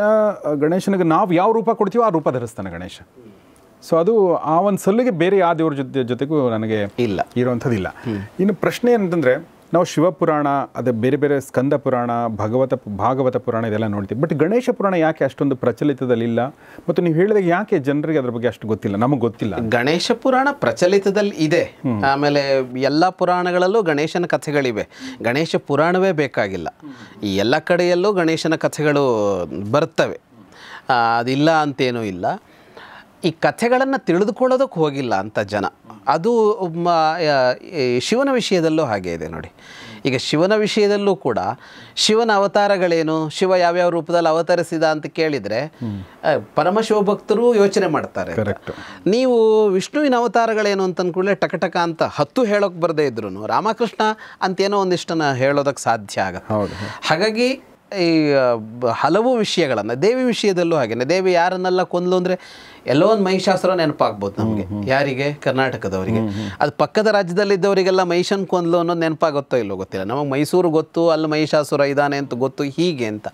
ಗಣೇಶನಿಗೆ ನಾವು ಯಾವ ರೂಪ ಕೊಡ್ತೀವೋ ಆ ರೂಪ ಧರಿಸ್ತಾನೆ ಗಣೇಶ ಸೊ ಅದು ಆ ಒಂದು ಸಲ್ಲಿಗೆ ಬೇರೆ ಯಾವ ಜೊತೆ ಜೊತೆಗೂ ನನಗೆ ಇಲ್ಲ ಇರುವಂಥದ್ದಿಲ್ಲ ಇನ್ನು ಪ್ರಶ್ನೆ ಏನಂತಂದರೆ ನಾವು ಶಿವಪುರಾಣ ಅದೇ ಬೇರೆ ಬೇರೆ ಸ್ಕಂದ ಪುರಾಣ ಭಗವತ ಭಾಗವತ ಪುರಾಣ ಇದೆಲ್ಲ ನೋಡ್ತೀವಿ ಬಟ್ ಗಣೇಶ ಪುರಾಣ ಯಾಕೆ ಅಷ್ಟೊಂದು ಪ್ರಚಲಿತದಲ್ಲಿಲ್ಲ ಮತ್ತು ನೀವು ಹೇಳಿದಾಗ ಯಾಕೆ ಜನರಿಗೆ ಅದ್ರ ಬಗ್ಗೆ ಅಷ್ಟು ಗೊತ್ತಿಲ್ಲ ನಮಗೆ ಗೊತ್ತಿಲ್ಲ ಗಣೇಶ ಪುರಾಣ ಪ್ರಚಲಿತದಲ್ಲಿ ಇದೆ ಆಮೇಲೆ ಎಲ್ಲ ಪುರಾಣಗಳಲ್ಲೂ ಗಣೇಶನ ಕಥೆಗಳಿವೆ ಗಣೇಶ ಪುರಾಣವೇ ಬೇಕಾಗಿಲ್ಲ ಈ ಎಲ್ಲ ಕಡೆಯಲ್ಲೂ ಗಣೇಶನ ಕಥೆಗಳು ಬರ್ತವೆ ಅದಿಲ್ಲ ಅಂತೇನೂ ಇಲ್ಲ ಈ ಕಥೆಗಳನ್ನು ತಿಳಿದುಕೊಳ್ಳೋದಕ್ಕೆ ಹೋಗಿಲ್ಲ ಅಂತ ಜನ ಅದು ಶಿವನ ವಿಷಯದಲ್ಲೂ ಹಾಗೆ ಇದೆ ನೋಡಿ ಈಗ ಶಿವನ ವಿಷಯದಲ್ಲೂ ಕೂಡ ಶಿವನ ಅವತಾರಗಳೇನು ಶಿವ ಯಾವ್ಯಾವ ರೂಪದಲ್ಲಿ ಅವತರಿಸಿದ ಅಂತ ಕೇಳಿದರೆ ಪರಮಶಿವ ಭಕ್ತರು ಯೋಚನೆ ಮಾಡ್ತಾರೆ ನೀವು ವಿಷ್ಣುವಿನ ಅವತಾರಗಳೇನು ಅಂತ ಟಕಟಕ ಅಂತ ಹತ್ತು ಹೇಳೋಕ್ಕೆ ಬರದೇ ಇದ್ರು ರಾಮಕೃಷ್ಣ ಅಂತೇನೋ ಒಂದಿಷ್ಟನ್ನು ಹೇಳೋದಕ್ಕೆ ಸಾಧ್ಯ ಆಗುತ್ತೆ ಹಾಗಾಗಿ ಈ ಹಲವು ವಿಷಯಗಳನ್ನು ದೇವಿ ವಿಷಯದಲ್ಲೂ ಹಾಗೆಯೇ ದೇವಿ ಯಾರನ್ನೆಲ್ಲ ಕೊಂದಲು ಅಂದರೆ ಎಲ್ಲೋ ಒಂದು ಮಹಿಷಾಸುರ ನೆನಪಾಗ್ಬೋದು ನಮಗೆ ಯಾರಿಗೆ ಕರ್ನಾಟಕದವರಿಗೆ ಅದು ಪಕ್ಕದ ರಾಜ್ಯದಲ್ಲಿದ್ದವರಿಗೆಲ್ಲ ಮಹಿಷನ್ ಕೊಂದ್ಲು ಅನ್ನೋದು ನೆನಪಾಗುತ್ತೋ ಇಲ್ಲೋ ಗೊತ್ತಿಲ್ಲ ನಮಗೆ ಮೈಸೂರು ಗೊತ್ತು ಅಲ್ಲಿ ಮಹಿಷಾಸುರ ಇದ್ದಾನೆ ಅಂತ ಗೊತ್ತು ಹೀಗೆ ಅಂತ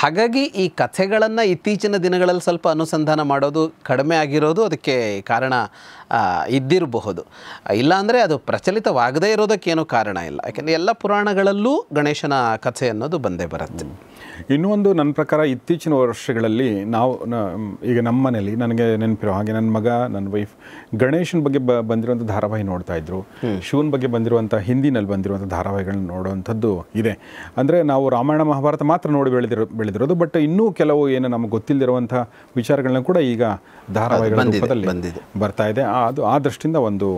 ಹಾಗಾಗಿ ಈ ಕಥೆಗಳನ್ನು ಇತ್ತೀಚಿನ ದಿನಗಳಲ್ಲಿ ಸ್ವಲ್ಪ ಅನುಸಂಧಾನ ಮಾಡೋದು ಕಡಿಮೆ ಆಗಿರೋದು ಅದಕ್ಕೆ ಕಾರಣ ಇದ್ದಿರಬಹುದು ಇಲ್ಲಾಂದರೆ ಅದು ಪ್ರಚಲಿತವಾಗದೇ ಇರೋದಕ್ಕೇನೂ ಕಾರಣ ಇಲ್ಲ ಯಾಕೆಂದರೆ ಎಲ್ಲ ಪುರಾಣಗಳಲ್ಲೂ ಗಣೇಶನ ಕಥೆ ಅನ್ನೋದು ಬಂದೇ ಬರುತ್ತೆ ಇನ್ನೂ ಒಂದು ನನ್ನ ಪ್ರಕಾರ ಇತ್ತೀಚಿನ ವರ್ಷಗಳಲ್ಲಿ ನಾವು ಈಗ ನಮ್ಮ ಮನೆಯಲ್ಲಿ ನನಗೆ ನೆನಪಿರೋ ಹಾಗೆ ನನ್ನ ಮಗ ನನ್ನ ವೈಫ್ ಗಣೇಶನ ಬಗ್ಗೆ ಬ ಬಂದಿರುವಂಥ ಧಾರಾವಾಹಿ ನೋಡ್ತಾ ಇದ್ರು ಶಿವನ ಬಗ್ಗೆ ಬಂದಿರುವಂಥ ಹಿಂದಿನಲ್ಲಿ ಬಂದಿರುವಂಥ ಧಾರಾವಾಹಿಗಳನ್ನ ನೋಡುವಂಥದ್ದು ಇದೆ ಅಂದರೆ ನಾವು ರಾಮಾಯಣ ಮಹಾಭಾರತ ಮಾತ್ರ ನೋಡಿ ಬೆಳೆದಿರೋ ಬೆಳೆದಿರೋದು ಬಟ್ ಇನ್ನೂ ಕೆಲವು ಏನು ನಮಗೆ ಗೊತ್ತಿಲ್ಲದಿರುವಂಥ ವಿಚಾರಗಳನ್ನ ಕೂಡ ಈಗ ಧಾರಾವಾಹಿಗಳ ಬರ್ತಾ ಇದೆ ಅದು ಆ ದೃಷ್ಟಿಯಿಂದ ಒಂದು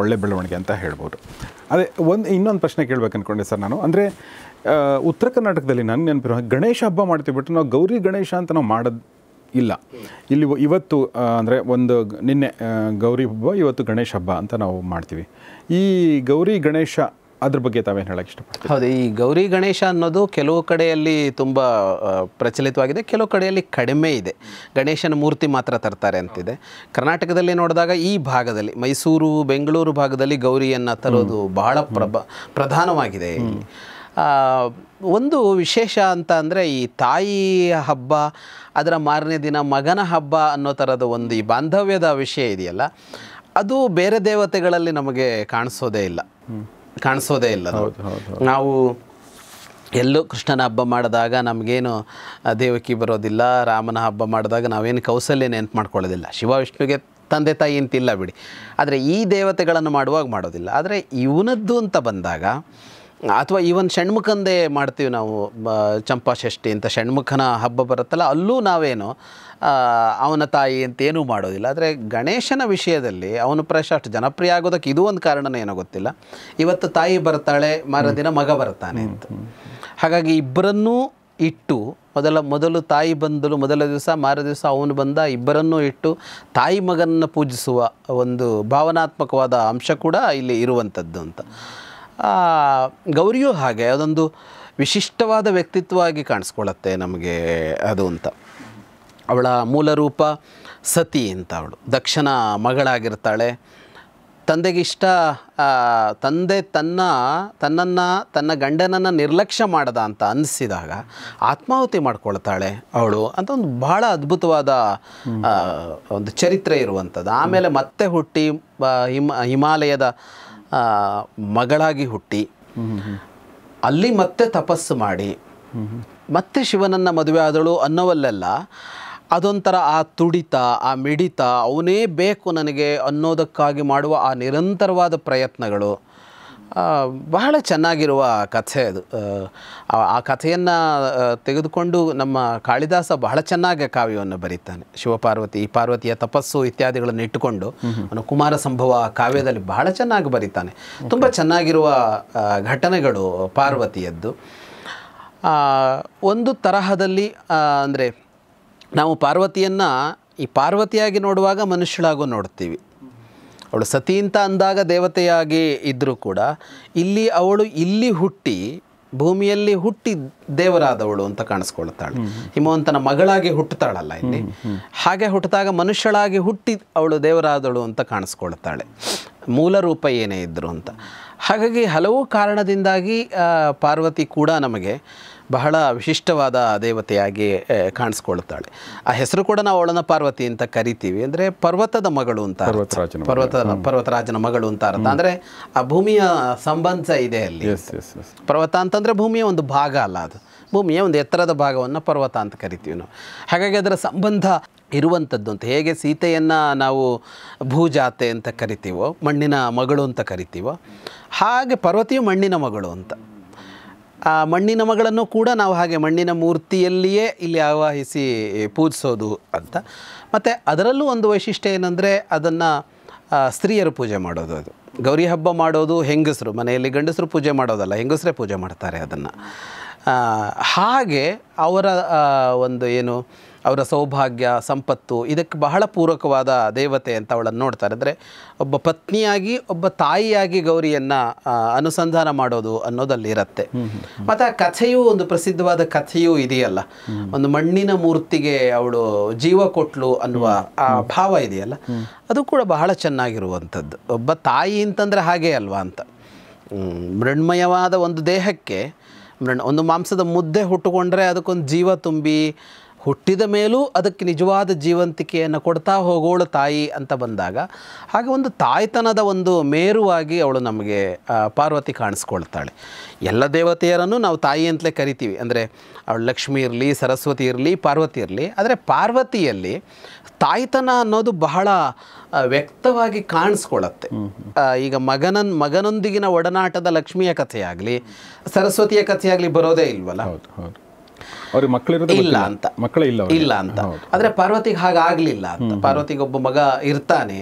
ಒಳ್ಳೆ ಬೆಳವಣಿಗೆ ಅಂತ ಹೇಳ್ಬೋದು ಅದೇ ಒಂದು ಇನ್ನೊಂದು ಪ್ರಶ್ನೆ ಕೇಳ್ಬೇಕು ಅಂದ್ಕೊಂಡೆ ಸರ್ ನಾನು ಅಂದರೆ ಉತ್ತರ ಕರ್ನಾಟಕದಲ್ಲಿ ನನಗೆ ನೆನಪಿರೋ ಗಣೇಶ ಹಬ್ಬ ಮಾಡ್ತೀವಿ ಬಿಟ್ಟು ನಾವು ಗೌರಿ ಗಣೇಶ ಅಂತ ನಾವು ಮಾಡೋದು ಇಲ್ಲ ಇಲ್ಲಿ ಇವತ್ತು ಅಂದರೆ ಒಂದು ನಿನ್ನೆ ಗೌರಿ ಹಬ್ಬ ಇವತ್ತು ಗಣೇಶ ಹಬ್ಬ ಅಂತ ನಾವು ಮಾಡ್ತೀವಿ ಈ ಗೌರಿ ಗಣೇಶ ಅದ್ರ ಬಗ್ಗೆ ತಾವೇನು ಹೇಳಕ್ಕೆ ಇಷ್ಟಪಡ್ತೀವಿ ಹೌದು ಈ ಗೌರಿ ಗಣೇಶ ಅನ್ನೋದು ಕೆಲವು ಕಡೆಯಲ್ಲಿ ತುಂಬ ಪ್ರಚಲಿತವಾಗಿದೆ ಕೆಲವು ಕಡೆಯಲ್ಲಿ ಕಡಿಮೆ ಇದೆ ಗಣೇಶನ ಮೂರ್ತಿ ಮಾತ್ರ ತರ್ತಾರೆ ಅಂತಿದೆ ಕರ್ನಾಟಕದಲ್ಲಿ ನೋಡಿದಾಗ ಈ ಭಾಗದಲ್ಲಿ ಮೈಸೂರು ಬೆಂಗಳೂರು ಭಾಗದಲ್ಲಿ ಗೌರಿಯನ್ನು ತರೋದು ಬಹಳ ಪ್ರಭ ಪ್ರಧಾನವಾಗಿದೆ ಒಂದು ವಿಶೇಷ ಅಂತ ಅಂದರೆ ಈ ತಾಯಿ ಹಬ್ಬ ಅದರ ಮಾರನೇ ದಿನ ಮಗನ ಹಬ್ಬ ಅನ್ನೋ ಥರದ ಒಂದು ಈ ಬಾಂಧವ್ಯದ ವಿಷಯ ಇದೆಯಲ್ಲ ಅದು ಬೇರೆ ದೇವತೆಗಳಲ್ಲಿ ನಮಗೆ ಕಾಣಿಸೋದೇ ಇಲ್ಲ ಕಾಣಿಸೋದೇ ಇಲ್ಲ ನಾವು ಎಲ್ಲೂ ಕೃಷ್ಣನ ಹಬ್ಬ ಮಾಡಿದಾಗ ನಮಗೇನು ದೇವಕಿ ಬರೋದಿಲ್ಲ ರಾಮನ ಹಬ್ಬ ಮಾಡಿದಾಗ ನಾವೇನು ಕೌಸಲ್ಯ ನೆನಪು ಮಾಡ್ಕೊಳ್ಳೋದಿಲ್ಲ ಶಿವ ವಿಷ್ಣುವಿಗೆ ತಂದೆ ತಾಯಿ ಅಂತಿಲ್ಲ ಬಿಡಿ ಆದರೆ ಈ ದೇವತೆಗಳನ್ನು ಮಾಡುವಾಗ ಮಾಡೋದಿಲ್ಲ ಆದರೆ ಇವನದ್ದು ಅಂತ ಬಂದಾಗ ಅಥವಾ ಈವನ್ ಷಣ್ಮುಖಂದೇ ಮಾಡ್ತೀವಿ ನಾವು ಚಂಪಾ ಷಷ್ಠಿ ಅಂತ ಷಣ್ಮುಖನ ಹಬ್ಬ ಬರುತ್ತಲ್ಲ ಅಲ್ಲೂ ನಾವೇನು ಅವನ ತಾಯಿ ಅಂತ ಏನೂ ಮಾಡೋದಿಲ್ಲ ಆದರೆ ಗಣೇಶನ ವಿಷಯದಲ್ಲಿ ಅವನು ಪ್ರಶ್ನೆ ಅಷ್ಟು ಜನಪ್ರಿಯ ಆಗೋದಕ್ಕೆ ಇದು ಒಂದು ಕಾರಣನೇ ಏನೋ ಗೊತ್ತಿಲ್ಲ ಇವತ್ತು ತಾಯಿ ಬರ್ತಾಳೆ ಮರದಿನ ಮಗ ಬರ್ತಾನೆ ಅಂತ ಹಾಗಾಗಿ ಇಬ್ಬರನ್ನೂ ಇಟ್ಟು ಮೊದಲ ಮೊದಲು ತಾಯಿ ಬಂದಲು ಮೊದಲ ದಿವಸ ಮಾರ ದಿವಸ ಅವನು ಬಂದ ಇಬ್ಬರನ್ನೂ ಇಟ್ಟು ತಾಯಿ ಮಗನನ್ನು ಪೂಜಿಸುವ ಒಂದು ಭಾವನಾತ್ಮಕವಾದ ಅಂಶ ಕೂಡ ಇಲ್ಲಿ ಇರುವಂಥದ್ದು ಅಂತ ಗೌರಿಯೂ ಹಾಗೆ ಅದೊಂದು ವಿಶಿಷ್ಟವಾದ ವ್ಯಕ್ತಿತ್ವವಾಗಿ ಕಾಣಿಸ್ಕೊಳ್ಳುತ್ತೆ ನಮಗೆ ಅದು ಅಂತ ಅವಳ ಮೂಲ ರೂಪ ಸತಿ ಅಂತ ಅವಳು ದಕ್ಷನ ಮಗಳಾಗಿರ್ತಾಳೆ ತಂದೆಗಿಷ್ಟ ತಂದೆ ತನ್ನ ತನ್ನನ್ನು ತನ್ನ ಗಂಡನನ್ನು ನಿರ್ಲಕ್ಷ್ಯ ಮಾಡದ ಅಂತ ಅನ್ನಿಸಿದಾಗ ಆತ್ಮಾಹುತಿ ಮಾಡ್ಕೊಳ್ತಾಳೆ ಅವಳು ಅಂತ ಒಂದು ಬಹಳ ಅದ್ಭುತವಾದ ಒಂದು ಚರಿತ್ರೆ ಇರುವಂಥದ್ದು ಆಮೇಲೆ ಮತ್ತೆ ಹುಟ್ಟಿ ಹಿಮ ಹಿಮಾಲಯದ ಮಗಳಾಗಿ ಹುಟ್ಟಿ ಅಲ್ಲಿ ಮತ್ತೆ ತಪಸ್ಸು ಮಾಡಿ ಮತ್ತೆ ಶಿವನನ್ನು ಮದುವೆ ಆದಳು ಅನ್ನೋವಲ್ಲೆಲ್ಲ ಅದೊಂಥರ ಆ ತುಡಿತ ಆ ಮಿಡಿತ ಅವನೇ ಬೇಕು ನನಗೆ ಅನ್ನೋದಕ್ಕಾಗಿ ಮಾಡುವ ಆ ನಿರಂತರವಾದ ಪ್ರಯತ್ನಗಳು ಬಹಳ ಚೆನ್ನಾಗಿರುವ ಕಥೆ ಅದು ಆ ಕಥೆಯನ್ನು ತೆಗೆದುಕೊಂಡು ನಮ್ಮ ಕಾಳಿದಾಸ ಬಹಳ ಚೆನ್ನಾಗಿ ಕಾವ್ಯವನ್ನು ಬರೀತಾನೆ ಶಿವಪಾರ್ವತಿ ಪಾರ್ವತಿಯ ತಪಸ್ಸು ಇತ್ಯಾದಿಗಳನ್ನು ಇಟ್ಟುಕೊಂಡು ಅವನು ಕುಮಾರ ಸಂಭವ ಕಾವ್ಯದಲ್ಲಿ ಬಹಳ ಚೆನ್ನಾಗಿ ಬರೀತಾನೆ ತುಂಬ ಚೆನ್ನಾಗಿರುವ ಘಟನೆಗಳು ಪಾರ್ವತಿಯದ್ದು ಒಂದು ತರಹದಲ್ಲಿ ಅಂದರೆ ನಾವು ಪಾರ್ವತಿಯನ್ನು ಈ ಪಾರ್ವತಿಯಾಗಿ ನೋಡುವಾಗ ಮನುಷ್ಯಳಾಗೂ ನೋಡ್ತೀವಿ ಅವಳು ಸತಿ ಅಂತ ಅಂದಾಗ ದೇವತೆಯಾಗಿ ಇದ್ದರೂ ಕೂಡ ಇಲ್ಲಿ ಅವಳು ಇಲ್ಲಿ ಹುಟ್ಟಿ ಭೂಮಿಯಲ್ಲಿ ಹುಟ್ಟಿ ದೇವರಾದವಳು ಅಂತ ಕಾಣಿಸ್ಕೊಳ್ತಾಳೆ ಹಿಮವಂತನ ಮಗಳಾಗಿ ಹುಟ್ಟುತ್ತಾಳಲ್ಲ ಇಲ್ಲಿ ಹಾಗೆ ಹುಟ್ಟಿದಾಗ ಮನುಷ್ಯಳಾಗಿ ಹುಟ್ಟಿ ಅವಳು ದೇವರಾದಳು ಅಂತ ಕಾಣಿಸ್ಕೊಳ್ತಾಳೆ ಮೂಲ ರೂಪ ಏನೇ ಇದ್ದರು ಅಂತ ಹಾಗಾಗಿ ಹಲವು ಕಾರಣದಿಂದಾಗಿ ಪಾರ್ವತಿ ಕೂಡ ನಮಗೆ ಬಹಳ ವಿಶಿಷ್ಟವಾದ ದೇವತೆಯಾಗಿ ಕಾಣಿಸ್ಕೊಳ್ತಾಳೆ ಆ ಹೆಸರು ಕೂಡ ನಾವು ಒಳನ ಪಾರ್ವತಿ ಅಂತ ಕರಿತೀವಿ ಅಂದರೆ ಪರ್ವತದ ಮಗಳು ಅಂತ ಪರ್ವತ ಪರ್ವತರಾಜನ ಮಗಳು ಅಂತ ಅರ್ಥ ಅಂದರೆ ಆ ಭೂಮಿಯ ಸಂಬಂಧ ಇದೆ ಅಲ್ಲಿ ಪರ್ವತ ಅಂತಂದರೆ ಭೂಮಿಯ ಒಂದು ಭಾಗ ಅಲ್ಲ ಅದು ಭೂಮಿಯ ಒಂದು ಎತ್ತರದ ಭಾಗವನ್ನು ಪರ್ವತ ಅಂತ ಕರಿತೀವಿ ನಾವು ಹಾಗಾಗಿ ಅದರ ಸಂಬಂಧ ಇರುವಂಥದ್ದು ಅಂತ ಹೇಗೆ ಸೀತೆಯನ್ನು ನಾವು ಭೂಜಾತೆ ಅಂತ ಕರಿತೀವೋ ಮಣ್ಣಿನ ಮಗಳು ಅಂತ ಕರಿತೀವೋ ಹಾಗೆ ಪರ್ವತಿಯು ಮಣ್ಣಿನ ಮಗಳು ಅಂತ ಆ ಮಣ್ಣಿನ ಮಗಳನ್ನು ಕೂಡ ನಾವು ಹಾಗೆ ಮಣ್ಣಿನ ಮೂರ್ತಿಯಲ್ಲಿಯೇ ಇಲ್ಲಿ ಆವಾಹಿಸಿ ಪೂಜಿಸೋದು ಅಂತ ಮತ್ತು ಅದರಲ್ಲೂ ಒಂದು ವೈಶಿಷ್ಟ್ಯ ಏನಂದರೆ ಅದನ್ನು ಸ್ತ್ರೀಯರು ಪೂಜೆ ಮಾಡೋದು ಅದು ಗೌರಿ ಹಬ್ಬ ಮಾಡೋದು ಹೆಂಗಸರು ಮನೆಯಲ್ಲಿ ಗಂಡಸರು ಪೂಜೆ ಮಾಡೋದಲ್ಲ ಹೆಂಗಸರೇ ಪೂಜೆ ಮಾಡ್ತಾರೆ ಅದನ್ನು ಹಾಗೆ ಅವರ ಒಂದು ಏನು ಅವರ ಸೌಭಾಗ್ಯ ಸಂಪತ್ತು ಇದಕ್ಕೆ ಬಹಳ ಪೂರಕವಾದ ದೇವತೆ ಅಂತ ಅವಳನ್ನು ನೋಡ್ತಾರೆ ಅಂದರೆ ಒಬ್ಬ ಪತ್ನಿಯಾಗಿ ಒಬ್ಬ ತಾಯಿಯಾಗಿ ಗೌರಿಯನ್ನು ಅನುಸಂಧಾನ ಮಾಡೋದು ಅನ್ನೋದಲ್ಲಿರತ್ತೆ ಮತ್ತು ಆ ಕಥೆಯೂ ಒಂದು ಪ್ರಸಿದ್ಧವಾದ ಕಥೆಯೂ ಇದೆಯಲ್ಲ ಒಂದು ಮಣ್ಣಿನ ಮೂರ್ತಿಗೆ ಅವಳು ಜೀವ ಕೊಟ್ಲು ಅನ್ನುವ ಆ ಭಾವ ಇದೆಯಲ್ಲ ಅದು ಕೂಡ ಬಹಳ ಚೆನ್ನಾಗಿರುವಂಥದ್ದು ಒಬ್ಬ ತಾಯಿ ಅಂತಂದರೆ ಹಾಗೇ ಅಲ್ವಾ ಅಂತ ಮೃಣ್ಮಯವಾದ ಒಂದು ದೇಹಕ್ಕೆ ಒಂದು ಮಾಂಸದ ಮುದ್ದೆ ಹುಟ್ಟುಕೊಂಡ್ರೆ ಅದಕ್ಕೊಂದು ಜೀವ ತುಂಬಿ ಹುಟ್ಟಿದ ಮೇಲೂ ಅದಕ್ಕೆ ನಿಜವಾದ ಜೀವಂತಿಕೆಯನ್ನು ಕೊಡ್ತಾ ಹೋಗೋಳು ತಾಯಿ ಅಂತ ಬಂದಾಗ ಹಾಗೆ ಒಂದು ತಾಯ್ತನದ ಒಂದು ಮೇರುವಾಗಿ ಅವಳು ನಮಗೆ ಪಾರ್ವತಿ ಕಾಣಿಸ್ಕೊಳ್ತಾಳೆ ಎಲ್ಲ ದೇವತೆಯರನ್ನು ನಾವು ತಾಯಿ ಅಂತಲೇ ಕರಿತೀವಿ ಅಂದರೆ ಅವಳು ಲಕ್ಷ್ಮಿ ಇರಲಿ ಸರಸ್ವತಿ ಇರಲಿ ಪಾರ್ವತಿ ಇರಲಿ ಆದರೆ ಪಾರ್ವತಿಯಲ್ಲಿ ತಾಯ್ತನ ಅನ್ನೋದು ಬಹಳ ವ್ಯಕ್ತವಾಗಿ ಕಾಣಿಸ್ಕೊಳ್ಳುತ್ತೆ ಈಗ ಮಗನನ್ ಮಗನೊಂದಿಗಿನ ಒಡನಾಟದ ಲಕ್ಷ್ಮಿಯ ಕಥೆಯಾಗಲಿ ಸರಸ್ವತಿಯ ಕಥೆಯಾಗಲಿ ಬರೋದೇ ಇಲ್ವಲ್ಲ ಹೌದು ಹೌದು ಅವ್ರಿಗೆ ಮಕ್ಕಳಿರೋದು ಇಲ್ಲ ಅಂತ ಮಕ್ಕಳೇ ಇಲ್ಲ ಇಲ್ಲ ಅಂತ ಆದರೆ ಪಾರ್ವತಿಗೆ ಹಾಗಾಗಲಿಲ್ಲ ಅಂತ ಪಾರ್ವತಿಗೆ ಒಬ್ಬ ಮಗ ಇರ್ತಾನೆ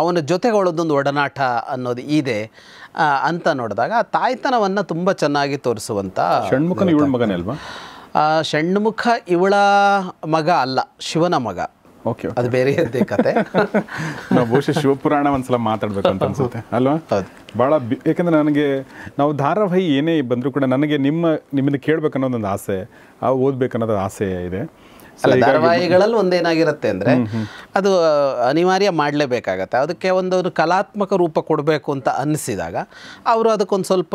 ಅವನ ಜೊತೆಗೊಳ್ಳೋದೊಂದು ಒಡನಾಟ ಅನ್ನೋದು ಇದೆ ಅಂತ ನೋಡಿದಾಗ ಆ ತಾಯ್ತನವನ್ನು ತುಂಬ ಚೆನ್ನಾಗಿ ತೋರಿಸುವಂತ ಷಣ್ಮುಖನ ಇವಳ ಮಗನೇ ಅಲ್ವಾ ಷಣ್ಮುಖ ಇವಳ ಮಗ ಅಲ್ಲ ಶಿವನ ಮಗ ಓಕೆ ಅದು ಬೇರೆ ಕತೆ [laughs] ನಾವು ಬಹುಶಃ ಶಿವಪುರಾಣ ಒಂದ್ಸಲ ಮಾತಾಡ್ಬೇಕು ಅಂತ ಅನ್ಸುತ್ತೆ ಅಲ್ವಾ ಬಹಳ ಯಾಕಂದ್ರೆ ನನಗೆ ನಾವು ಧಾರಾವಾಹಿ ಏನೇ ಬಂದರೂ ಕೂಡ ನನಗೆ ನಿಮ್ಮ ನಿಮ್ಮನ್ನು ಕೇಳ್ಬೇಕನ್ನೋದೊಂದು ಆಸೆ ಆ ಓದ್ಬೇಕನ್ನೋದು ಆಸೆ ಇದೆ ಅಲ್ಲ ಧಾರಾವಾಹಿಗಳಲ್ಲಿ ಒಂದೇನಾಗಿರುತ್ತೆ ಅಂದರೆ ಅದು ಅನಿವಾರ್ಯ ಮಾಡಲೇಬೇಕಾಗತ್ತೆ ಅದಕ್ಕೆ ಒಂದು ಕಲಾತ್ಮಕ ರೂಪ ಕೊಡಬೇಕು ಅಂತ ಅನ್ನಿಸಿದಾಗ ಅವರು ಅದಕ್ಕೊಂದು ಸ್ವಲ್ಪ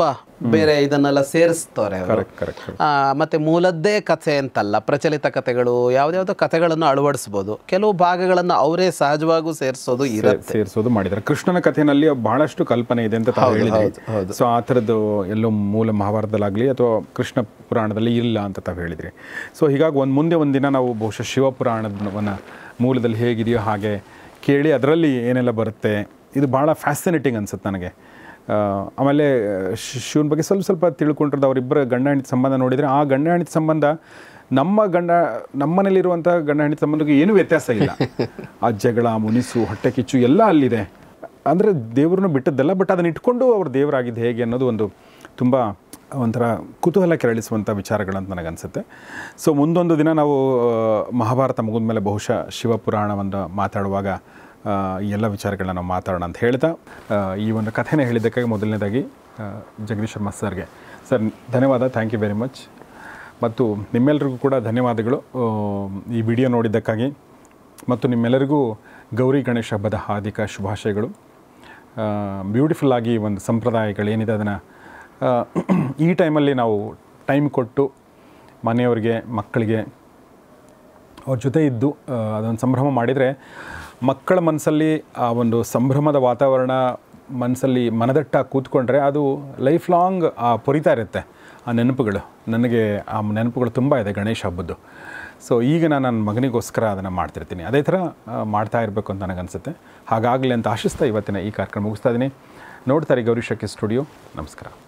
ಬೇರೆ ಇದನ್ನೆಲ್ಲ ಸೇರಿಸ್ತಾರೆ ಮತ್ತೆ ಮೂಲದ್ದೇ ಕಥೆ ಅಂತಲ್ಲ ಪ್ರಚಲಿತ ಕಥೆಗಳು ಯಾವುದ್ಯಾವುದೋ ಕಥೆಗಳನ್ನು ಅಳವಡಿಸ್ಬೋದು ಕೆಲವು ಭಾಗಗಳನ್ನು ಅವರೇ ಸಹಜವಾಗೂ ಸೇರಿಸೋದು ಇರುತ್ತೆ ಸೇರಿಸೋದು ಮಾಡಿದ್ದಾರೆ ಕೃಷ್ಣನ ಕಥೆನಲ್ಲಿ ಬಹಳಷ್ಟು ಕಲ್ಪನೆ ಇದೆ ಅಂತ ಹೇಳಿದ್ರು ಸೊ ಆ ಥರದ್ದು ಎಲ್ಲೋ ಮೂಲ ಮಹಾಭಾರತದಲ್ಲಾಗಲಿ ಅಥವಾ ಕೃಷ್ಣ ಪುರಾಣದಲ್ಲಿ ಇಲ್ಲ ಅಂತ ತಾವು ಹೇಳಿದ್ರಿ ಸೊ ಹೀಗಾಗಿ ಒಂದ್ ಮುಂದೆ ಒಂದಿನ ನಾವು ಬಹುಶಃ ಶಿವಪುರಾಣವನ್ನು ಮೂಲದಲ್ಲಿ ಹೇಗಿದೆಯೋ ಹಾಗೆ ಕೇಳಿ ಅದರಲ್ಲಿ ಏನೆಲ್ಲ ಬರುತ್ತೆ ಇದು ಭಾಳ ಫ್ಯಾಸಿನೇಟಿಂಗ್ ಅನ್ಸುತ್ತೆ ನನಗೆ ಆಮೇಲೆ ಶಿವನ ಬಗ್ಗೆ ಸ್ವಲ್ಪ ಸ್ವಲ್ಪ ತಿಳ್ಕೊಂಡಿರೋದು ಅವರಿಬ್ಬರ ಗಂಡ ಸಂಬಂಧ ನೋಡಿದರೆ ಆ ಗಂಡ ಸಂಬಂಧ ನಮ್ಮ ಗಂಡ ನಮ್ಮನೇಲಿರುವಂಥ ಗಂಡ ಹೆಂಡತಿ ಸಂಬಂಧಕ್ಕೆ ಏನೂ ವ್ಯತ್ಯಾಸ ಇಲ್ಲ ಆ ಜಗಳ ಮುನಿಸು ಹೊಟ್ಟೆ ಕಿಚ್ಚು ಎಲ್ಲ ಅಲ್ಲಿದೆ ಅಂದರೆ ದೇವ್ರನ್ನೂ ಬಿಟ್ಟದ್ದಲ್ಲ ಬಟ್ ಅದನ್ನು ಇಟ್ಕೊಂಡು ಅವ್ರ ದೇವರಾಗಿದ್ದು ಹೇಗೆ ಅನ್ನೋದು ಒಂದು ತುಂಬ ಒಂಥರ ಕುತೂಹಲ ಕೆರಳಿಸುವಂಥ ವಿಚಾರಗಳಂತ ನನಗನ್ಸುತ್ತೆ ಸೊ ಮುಂದೊಂದು ದಿನ ನಾವು ಮಹಾಭಾರತ ಮುಗಿದ ಮೇಲೆ ಬಹುಶಃ ಶಿವಪುರಾಣವನ್ನು ಮಾತಾಡುವಾಗ ಈ ಎಲ್ಲ ವಿಚಾರಗಳನ್ನ ನಾವು ಮಾತಾಡೋಣ ಅಂತ ಹೇಳ್ತಾ ಈ ಒಂದು ಕಥೆನ ಹೇಳಿದ್ದಕ್ಕಾಗಿ ಮೊದಲನೇದಾಗಿ ಜಗದೀಶ್ ಶರ್ಮಾ ಸರ್ಗೆ ಸರ್ ಧನ್ಯವಾದ ಥ್ಯಾಂಕ್ ಯು ವೆರಿ ಮಚ್ ಮತ್ತು ನಿಮ್ಮೆಲ್ಲರಿಗೂ ಕೂಡ ಧನ್ಯವಾದಗಳು ಈ ವಿಡಿಯೋ ನೋಡಿದ್ದಕ್ಕಾಗಿ ಮತ್ತು ನಿಮ್ಮೆಲ್ಲರಿಗೂ ಗೌರಿ ಗಣೇಶ ಹಬ್ಬದ ಹಾರ್ದಿಕ ಶುಭಾಶಯಗಳು ಬ್ಯೂಟಿಫುಲ್ಲಾಗಿ ಆಗಿ ಒಂದು ಸಂಪ್ರದಾಯಗಳೇನಿದೆ ಅದನ್ನು ಈ ಟೈಮಲ್ಲಿ ನಾವು ಟೈಮ್ ಕೊಟ್ಟು ಮನೆಯವ್ರಿಗೆ ಮಕ್ಕಳಿಗೆ ಅವ್ರ ಜೊತೆ ಇದ್ದು ಅದೊಂದು ಸಂಭ್ರಮ ಮಾಡಿದರೆ ಮಕ್ಕಳ ಮನಸ್ಸಲ್ಲಿ ಆ ಒಂದು ಸಂಭ್ರಮದ ವಾತಾವರಣ ಮನಸ್ಸಲ್ಲಿ ಮನದಟ್ಟ ಕೂತ್ಕೊಂಡ್ರೆ ಅದು ಲೈಫ್ ಲಾಂಗ್ ಪೊರಿತಾ ಇರುತ್ತೆ ಆ ನೆನಪುಗಳು ನನಗೆ ಆ ನೆನಪುಗಳು ತುಂಬ ಇದೆ ಗಣೇಶ ಹಬ್ಬದ್ದು ಸೊ ಈಗ ನಾನು ನನ್ನ ಮಗನಿಗೋಸ್ಕರ ಅದನ್ನು ಮಾಡ್ತಿರ್ತೀನಿ ಅದೇ ಥರ ಮಾಡ್ತಾ ಇರಬೇಕು ಅಂತ ನನಗನ್ಸುತ್ತೆ ಹಾಗಾಗಲಿ ಅಂತ ಆಶಿಸ್ತಾ ಇವತ್ತಿನ ಈ ಕಾರ್ಯಕ್ರಮ ಮುಗಿಸ್ತಾ ಇದ್ದೀನಿ ನೋಡ್ತಾರೆ ಗೌರಿ ಸ್ಟುಡಿಯೋ ನಮಸ್ಕಾರ